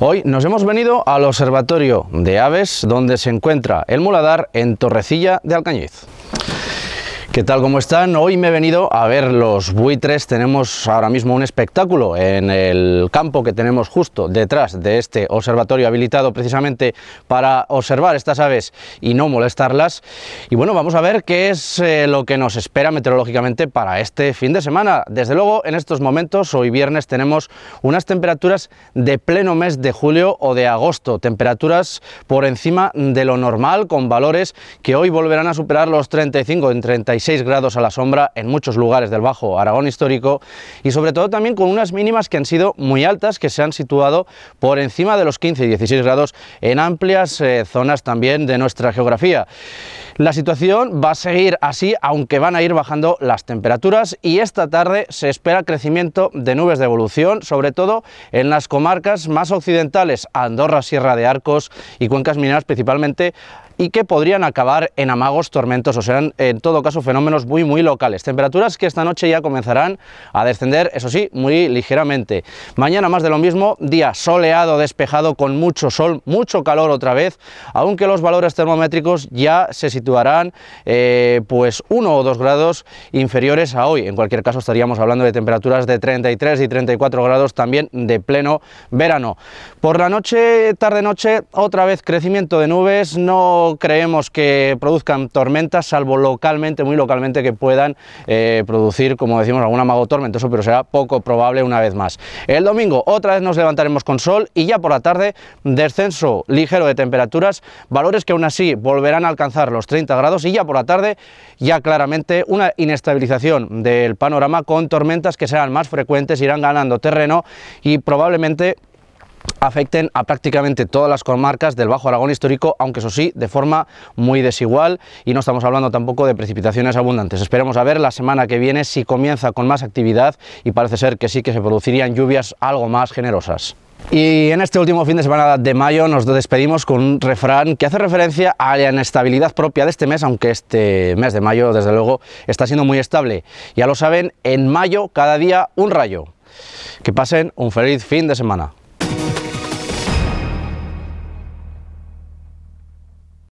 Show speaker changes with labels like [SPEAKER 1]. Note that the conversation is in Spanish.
[SPEAKER 1] Hoy nos hemos venido al Observatorio de Aves, donde se encuentra el muladar en Torrecilla de Alcañiz. ¿Qué tal? ¿Cómo están? Hoy me he venido a ver los buitres. Tenemos ahora mismo un espectáculo en el campo que tenemos justo detrás de este observatorio habilitado precisamente para observar estas aves y no molestarlas. Y bueno, vamos a ver qué es eh, lo que nos espera meteorológicamente para este fin de semana. Desde luego, en estos momentos, hoy viernes, tenemos unas temperaturas de pleno mes de julio o de agosto. Temperaturas por encima de lo normal con valores que hoy volverán a superar los 35 en 36 grados a la sombra en muchos lugares del Bajo Aragón histórico y sobre todo también con unas mínimas que han sido muy altas, que se han situado por encima de los 15 y 16 grados en amplias eh, zonas también de nuestra geografía. La situación va a seguir así, aunque van a ir bajando las temperaturas y esta tarde se espera crecimiento de nubes de evolución, sobre todo en las comarcas más occidentales, Andorra, Sierra de Arcos y cuencas mineras principalmente y que podrían acabar en amagos tormentos, o serán en todo caso fenómenos muy muy locales. Temperaturas que esta noche ya comenzarán a descender, eso sí, muy ligeramente. Mañana más de lo mismo, día soleado, despejado, con mucho sol, mucho calor otra vez, aunque los valores termométricos ya se situarán eh, pues uno o dos grados inferiores a hoy. En cualquier caso estaríamos hablando de temperaturas de 33 y 34 grados también de pleno verano. Por la noche, tarde-noche, otra vez crecimiento de nubes, no creemos que produzcan tormentas, salvo localmente, muy localmente, que puedan eh, producir, como decimos, algún amago tormentoso, pero será poco probable una vez más. El domingo otra vez nos levantaremos con sol y ya por la tarde descenso ligero de temperaturas, valores que aún así volverán a alcanzar los 30 grados y ya por la tarde ya claramente una inestabilización del panorama con tormentas que serán más frecuentes, irán ganando terreno y probablemente afecten a prácticamente todas las comarcas del Bajo Aragón histórico, aunque eso sí, de forma muy desigual y no estamos hablando tampoco de precipitaciones abundantes. Esperemos a ver la semana que viene si comienza con más actividad y parece ser que sí que se producirían lluvias algo más generosas. Y en este último fin de semana de mayo nos despedimos con un refrán que hace referencia a la inestabilidad propia de este mes, aunque este mes de mayo desde luego está siendo muy estable. Ya lo saben, en mayo cada día un rayo. Que pasen un feliz fin de semana.